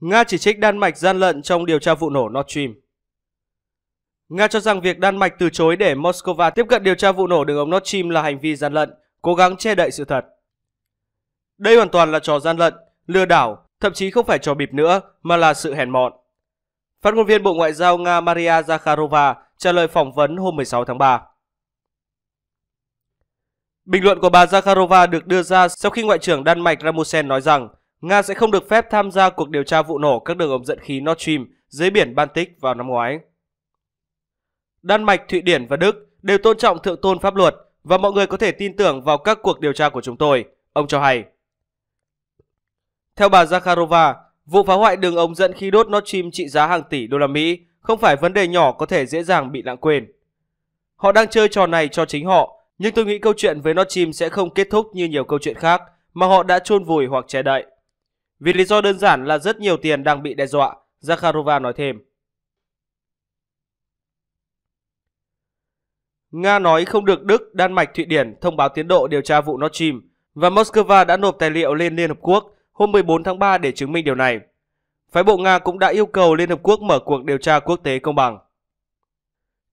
Nga chỉ trích Đan Mạch gian lận trong điều tra vụ nổ Nord Stream. Nga cho rằng việc Đan Mạch từ chối để Moscow tiếp cận điều tra vụ nổ đường ống Nord Stream là hành vi gian lận, cố gắng che đậy sự thật. Đây hoàn toàn là trò gian lận, lừa đảo, thậm chí không phải trò bịp nữa mà là sự hèn mọn. Phát ngôn viên Bộ Ngoại giao Nga Maria Zakharova trả lời phỏng vấn hôm 16 tháng 3. Bình luận của bà Zakharova được đưa ra sau khi Ngoại trưởng Đan Mạch Ramusen nói rằng Nga sẽ không được phép tham gia cuộc điều tra vụ nổ các đường ống dẫn khí Nord Stream dưới biển Baltic vào năm ngoái. Đan Mạch, Thụy Điển và Đức đều tôn trọng thượng tôn pháp luật và mọi người có thể tin tưởng vào các cuộc điều tra của chúng tôi, ông cho hay. Theo bà Zakharova, vụ phá hoại đường ống dẫn khí đốt Nord Stream trị giá hàng tỷ đô la Mỹ không phải vấn đề nhỏ có thể dễ dàng bị lãng quên. Họ đang chơi trò này cho chính họ, nhưng tôi nghĩ câu chuyện với Nord Stream sẽ không kết thúc như nhiều câu chuyện khác mà họ đã chôn vùi hoặc che đậy. Vì lý do đơn giản là rất nhiều tiền đang bị đe dọa, Zakharova nói thêm. Nga nói không được Đức, Đan Mạch, Thụy Điển thông báo tiến độ điều tra vụ Nord Stream và Moscow đã nộp tài liệu lên Liên Hợp Quốc hôm 14 tháng 3 để chứng minh điều này. Phái bộ Nga cũng đã yêu cầu Liên Hợp Quốc mở cuộc điều tra quốc tế công bằng.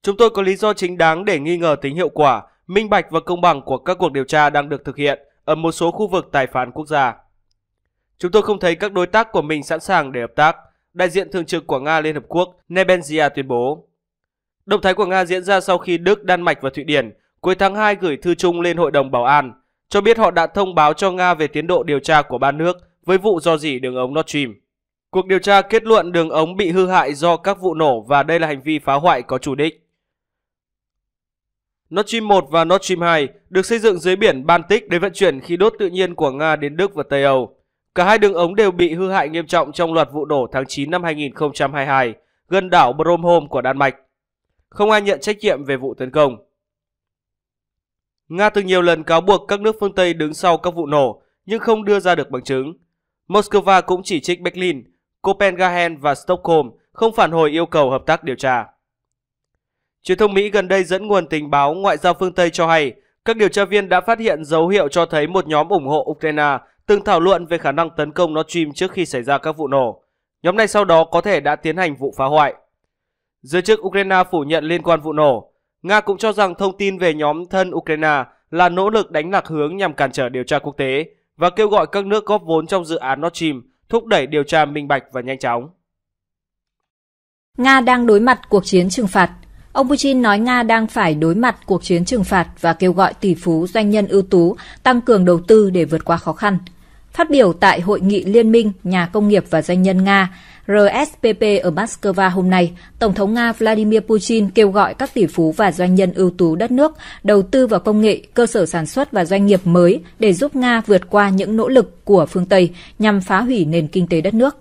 Chúng tôi có lý do chính đáng để nghi ngờ tính hiệu quả, minh bạch và công bằng của các cuộc điều tra đang được thực hiện ở một số khu vực tài phán quốc gia. Chúng tôi không thấy các đối tác của mình sẵn sàng để hợp tác, đại diện thường trực của Nga Liên Hợp Quốc Nebenzia tuyên bố. Động thái của Nga diễn ra sau khi Đức, Đan Mạch và Thụy Điển cuối tháng 2 gửi thư chung lên Hội đồng Bảo an, cho biết họ đã thông báo cho Nga về tiến độ điều tra của ba nước với vụ do dỉ đường ống Nord Stream. Cuộc điều tra kết luận đường ống bị hư hại do các vụ nổ và đây là hành vi phá hoại có chủ đích. Nord Stream 1 và Nord Stream 2 được xây dựng dưới biển Baltic để vận chuyển khí đốt tự nhiên của Nga đến Đức và Tây Âu. Cả hai đường ống đều bị hư hại nghiêm trọng trong loạt vụ đổ tháng 9 năm 2022 gần đảo Bromholm của Đan Mạch. Không ai nhận trách nhiệm về vụ tấn công. Nga từng nhiều lần cáo buộc các nước phương Tây đứng sau các vụ nổ nhưng không đưa ra được bằng chứng. Moscow cũng chỉ trích Berlin, Copenhagen và Stockholm không phản hồi yêu cầu hợp tác điều tra. Truyền thông Mỹ gần đây dẫn nguồn tình báo ngoại giao phương Tây cho hay các điều tra viên đã phát hiện dấu hiệu cho thấy một nhóm ủng hộ Ukraine từng thảo luận về khả năng tấn công Nord Stream trước khi xảy ra các vụ nổ. Nhóm này sau đó có thể đã tiến hành vụ phá hoại. Giới chức Ukraine phủ nhận liên quan vụ nổ. Nga cũng cho rằng thông tin về nhóm thân Ukraine là nỗ lực đánh lạc hướng nhằm cản trở điều tra quốc tế và kêu gọi các nước góp vốn trong dự án Nord Stream thúc đẩy điều tra minh bạch và nhanh chóng. Nga đang đối mặt cuộc chiến trừng phạt. Ông Putin nói Nga đang phải đối mặt cuộc chiến trừng phạt và kêu gọi tỷ phú doanh nhân ưu tú tăng cường đầu tư để vượt qua khó khăn – Phát biểu tại Hội nghị Liên minh Nhà công nghiệp và Doanh nhân Nga RSPP ở Moscow hôm nay, Tổng thống Nga Vladimir Putin kêu gọi các tỷ phú và doanh nhân ưu tú đất nước đầu tư vào công nghệ, cơ sở sản xuất và doanh nghiệp mới để giúp Nga vượt qua những nỗ lực của phương Tây nhằm phá hủy nền kinh tế đất nước.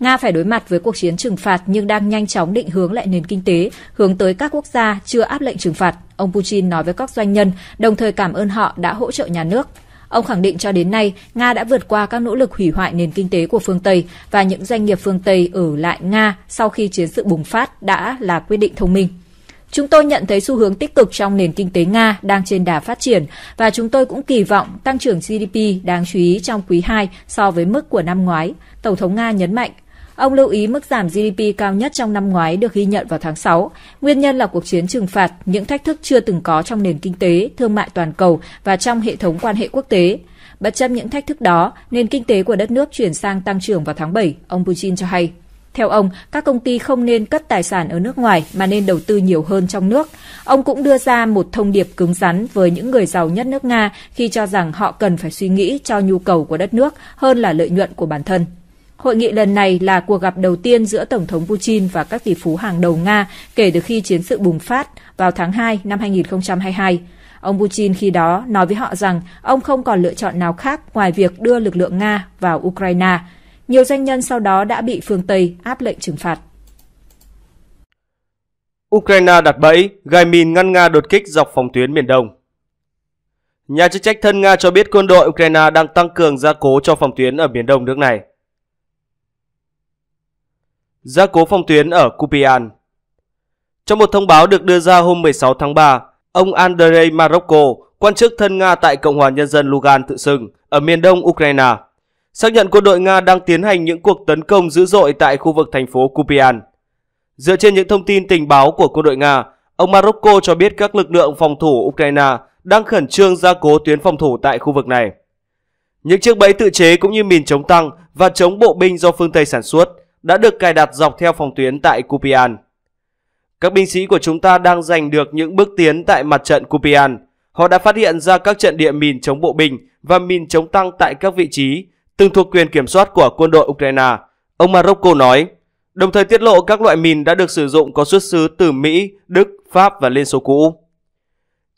Nga phải đối mặt với cuộc chiến trừng phạt nhưng đang nhanh chóng định hướng lại nền kinh tế, hướng tới các quốc gia chưa áp lệnh trừng phạt, ông Putin nói với các doanh nhân, đồng thời cảm ơn họ đã hỗ trợ nhà nước. Ông khẳng định cho đến nay, Nga đã vượt qua các nỗ lực hủy hoại nền kinh tế của phương Tây và những doanh nghiệp phương Tây ở lại Nga sau khi chiến sự bùng phát đã là quyết định thông minh. Chúng tôi nhận thấy xu hướng tích cực trong nền kinh tế Nga đang trên đà phát triển và chúng tôi cũng kỳ vọng tăng trưởng GDP đáng chú ý trong quý 2 so với mức của năm ngoái, Tổng thống Nga nhấn mạnh. Ông lưu ý mức giảm GDP cao nhất trong năm ngoái được ghi nhận vào tháng 6. Nguyên nhân là cuộc chiến trừng phạt, những thách thức chưa từng có trong nền kinh tế, thương mại toàn cầu và trong hệ thống quan hệ quốc tế. Bất chấp những thách thức đó, nền kinh tế của đất nước chuyển sang tăng trưởng vào tháng 7, ông Putin cho hay. Theo ông, các công ty không nên cất tài sản ở nước ngoài mà nên đầu tư nhiều hơn trong nước. Ông cũng đưa ra một thông điệp cứng rắn với những người giàu nhất nước Nga khi cho rằng họ cần phải suy nghĩ cho nhu cầu của đất nước hơn là lợi nhuận của bản thân. Hội nghị lần này là cuộc gặp đầu tiên giữa Tổng thống Putin và các tỷ phú hàng đầu Nga kể từ khi chiến sự bùng phát vào tháng 2 năm 2022. Ông Putin khi đó nói với họ rằng ông không còn lựa chọn nào khác ngoài việc đưa lực lượng Nga vào Ukraine. Nhiều doanh nhân sau đó đã bị phương Tây áp lệnh trừng phạt. Ukraine đặt bẫy, gai mìn ngăn Nga đột kích dọc phòng tuyến miền Đông. Nhà chức trách thân Nga cho biết quân đội Ukraine đang tăng cường gia cố cho phòng tuyến ở miền đông nước này gia cố phong tuyến ở Kupian. Trong một thông báo được đưa ra hôm 16 tháng 3, ông Andrei Marokko, quan chức thân Nga tại Cộng hòa Nhân dân Lugan tự xưng ở miền đông Ukraine, xác nhận quân đội Nga đang tiến hành những cuộc tấn công dữ dội tại khu vực thành phố Kupian. Dựa trên những thông tin tình báo của quân đội Nga, ông Marokko cho biết các lực lượng phòng thủ Ukraine đang khẩn trương gia cố tuyến phòng thủ tại khu vực này. Những chiếc bẫy tự chế cũng như mìn chống tăng và chống bộ binh do phương Tây sản xuất – đã được cài đặt dọc theo phòng tuyến tại Kupian. Các binh sĩ của chúng ta đang giành được những bước tiến tại mặt trận Kupian. Họ đã phát hiện ra các trận địa mìn chống bộ binh và mìn chống tăng tại các vị trí từng thuộc quyền kiểm soát của quân đội Ukraine, ông Marocco nói, đồng thời tiết lộ các loại mìn đã được sử dụng có xuất xứ từ Mỹ, Đức, Pháp và Liên Xô cũ.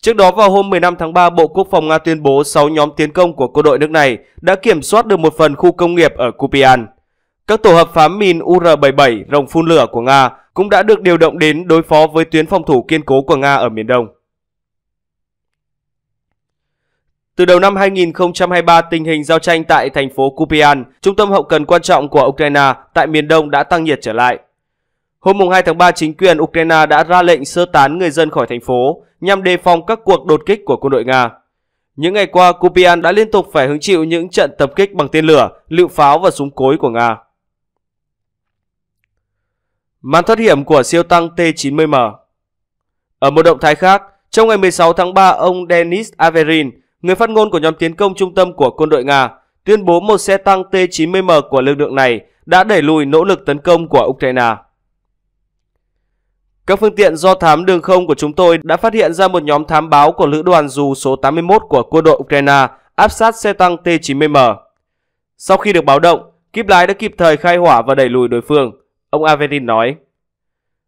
Trước đó vào hôm 15 tháng 3, Bộ Quốc phòng Nga tuyên bố 6 nhóm tiến công của quân đội nước này đã kiểm soát được một phần khu công nghiệp ở Kupian. Các tổ hợp phá mìn UR-77 rồng phun lửa của Nga cũng đã được điều động đến đối phó với tuyến phòng thủ kiên cố của Nga ở miền Đông. Từ đầu năm 2023, tình hình giao tranh tại thành phố Kupian, trung tâm hậu cần quan trọng của Ukraine tại miền Đông đã tăng nhiệt trở lại. Hôm 2 tháng 3, chính quyền Ukraine đã ra lệnh sơ tán người dân khỏi thành phố nhằm đề phòng các cuộc đột kích của quân đội Nga. Những ngày qua, Kupian đã liên tục phải hứng chịu những trận tập kích bằng tên lửa, lựu pháo và súng cối của Nga. Màn thoát hiểm của siêu tăng T-90M Ở một động thái khác, trong ngày 16 tháng 3, ông Denis Averin, người phát ngôn của nhóm tiến công trung tâm của quân đội Nga, tuyên bố một xe tăng T-90M của lực lượng này đã đẩy lùi nỗ lực tấn công của Ukraine. Các phương tiện do thám đường không của chúng tôi đã phát hiện ra một nhóm thám báo của lữ đoàn dù số 81 của quân đội Ukraine áp sát xe tăng T-90M. Sau khi được báo động, kíp lái đã kịp thời khai hỏa và đẩy lùi đối phương. Ông Averin nói,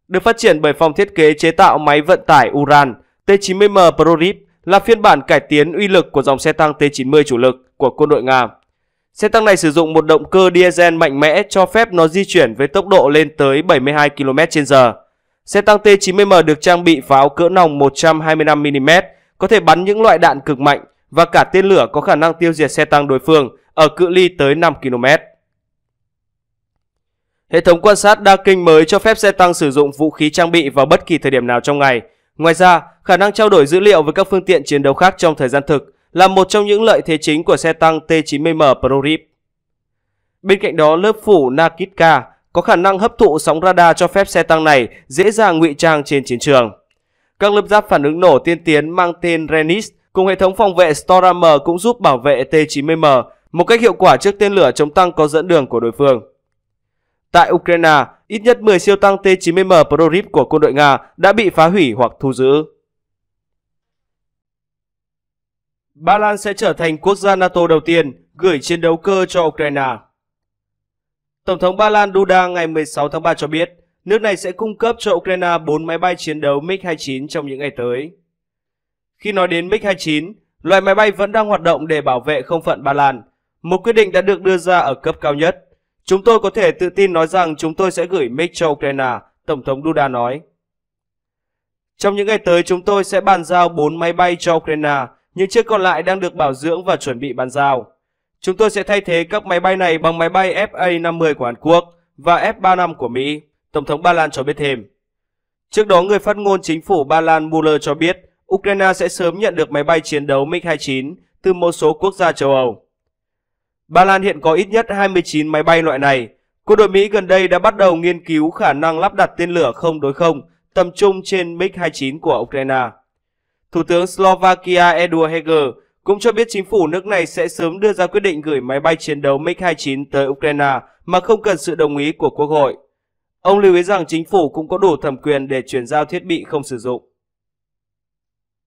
được phát triển bởi phòng thiết kế chế tạo máy vận tải Uran T-90M Prorip là phiên bản cải tiến uy lực của dòng xe tăng T-90 chủ lực của quân đội Nga. Xe tăng này sử dụng một động cơ diesel mạnh mẽ cho phép nó di chuyển với tốc độ lên tới 72 km h Xe tăng T-90M được trang bị pháo cỡ nòng 125mm, có thể bắn những loại đạn cực mạnh và cả tên lửa có khả năng tiêu diệt xe tăng đối phương ở cự ly tới 5 km. Hệ thống quan sát đa kinh mới cho phép xe tăng sử dụng vũ khí trang bị vào bất kỳ thời điểm nào trong ngày. Ngoài ra, khả năng trao đổi dữ liệu với các phương tiện chiến đấu khác trong thời gian thực là một trong những lợi thế chính của xe tăng T-90M Prorip. Bên cạnh đó, lớp phủ Nakitka có khả năng hấp thụ sóng radar cho phép xe tăng này dễ dàng ngụy trang trên chiến trường. Các lớp giáp phản ứng nổ tiên tiến mang tên Renis cùng hệ thống phòng vệ Storm cũng giúp bảo vệ T-90M một cách hiệu quả trước tên lửa chống tăng có dẫn đường của đối phương. Tại Ukraine, ít nhất 10 siêu tăng T-90M Prorip của quân đội Nga đã bị phá hủy hoặc thu giữ. Ba Lan sẽ trở thành quốc gia NATO đầu tiên gửi chiến đấu cơ cho Ukraine. Tổng thống Ba Lan Duda ngày 16 tháng 3 cho biết, nước này sẽ cung cấp cho Ukraine 4 máy bay chiến đấu MiG-29 trong những ngày tới. Khi nói đến MiG-29, loại máy bay vẫn đang hoạt động để bảo vệ không phận Ba Lan. Một quyết định đã được đưa ra ở cấp cao nhất. Chúng tôi có thể tự tin nói rằng chúng tôi sẽ gửi mic cho Ukraine, Tổng thống Duda nói. Trong những ngày tới chúng tôi sẽ bàn giao 4 máy bay cho Ukraine, những chiếc còn lại đang được bảo dưỡng và chuẩn bị bàn giao. Chúng tôi sẽ thay thế các máy bay này bằng máy bay FA-50 của Hàn Quốc và F-35 của Mỹ, Tổng thống Ba Lan cho biết thêm. Trước đó, người phát ngôn chính phủ Ba Lan Muller cho biết Ukraine sẽ sớm nhận được máy bay chiến đấu MiG-29 từ một số quốc gia châu Âu. Ba Lan hiện có ít nhất 29 máy bay loại này. Quân đội Mỹ gần đây đã bắt đầu nghiên cứu khả năng lắp đặt tên lửa không đối không tầm trung trên MiG-29 của Ukraine. Thủ tướng Slovakia Eduard Heger cũng cho biết chính phủ nước này sẽ sớm đưa ra quyết định gửi máy bay chiến đấu MiG-29 tới Ukraine mà không cần sự đồng ý của Quốc hội. Ông lưu ý rằng chính phủ cũng có đủ thẩm quyền để chuyển giao thiết bị không sử dụng.